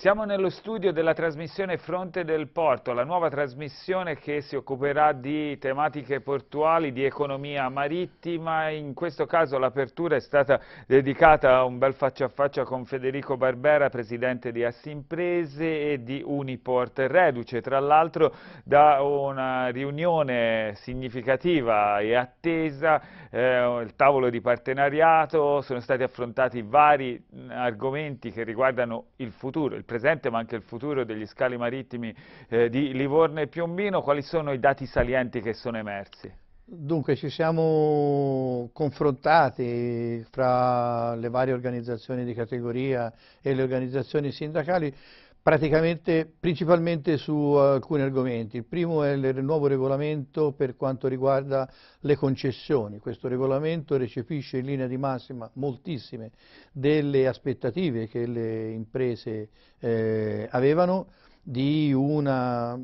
Siamo nello studio della trasmissione Fronte del Porto, la nuova trasmissione che si occuperà di tematiche portuali, di economia marittima. In questo caso l'apertura è stata dedicata a un bel faccia a faccia con Federico Barbera, presidente di Assimprese e di Uniport, reduce tra l'altro da una riunione significativa e attesa, eh, il tavolo di partenariato, sono stati affrontati vari argomenti che riguardano il futuro, il presente ma anche il futuro degli scali marittimi eh, di Livorno e Piombino, quali sono i dati salienti che sono emersi? Dunque ci siamo confrontati fra le varie organizzazioni di categoria e le organizzazioni sindacali praticamente principalmente su alcuni argomenti. Il primo è il nuovo regolamento per quanto riguarda le concessioni. Questo regolamento recepisce in linea di massima moltissime delle aspettative che le imprese eh, avevano di una,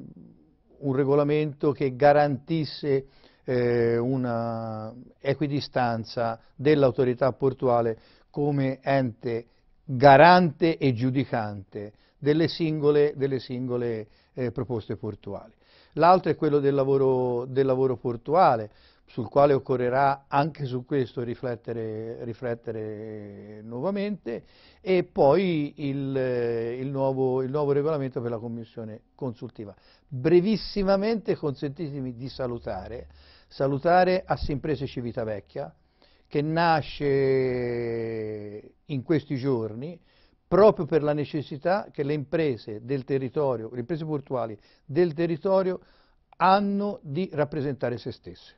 un regolamento che garantisse eh, una equidistanza dell'autorità portuale come ente garante e giudicante delle singole, delle singole eh, proposte portuali. L'altro è quello del lavoro, del lavoro, portuale, sul quale occorrerà anche su questo riflettere, riflettere nuovamente, e poi il, eh, il, nuovo, il, nuovo, regolamento per la commissione consultiva. Brevissimamente consentitemi di salutare, salutare Assimprese Civitavecchia, che nasce in questi giorni, proprio per la necessità che le imprese del territorio, le imprese portuali del territorio hanno di rappresentare se stesse.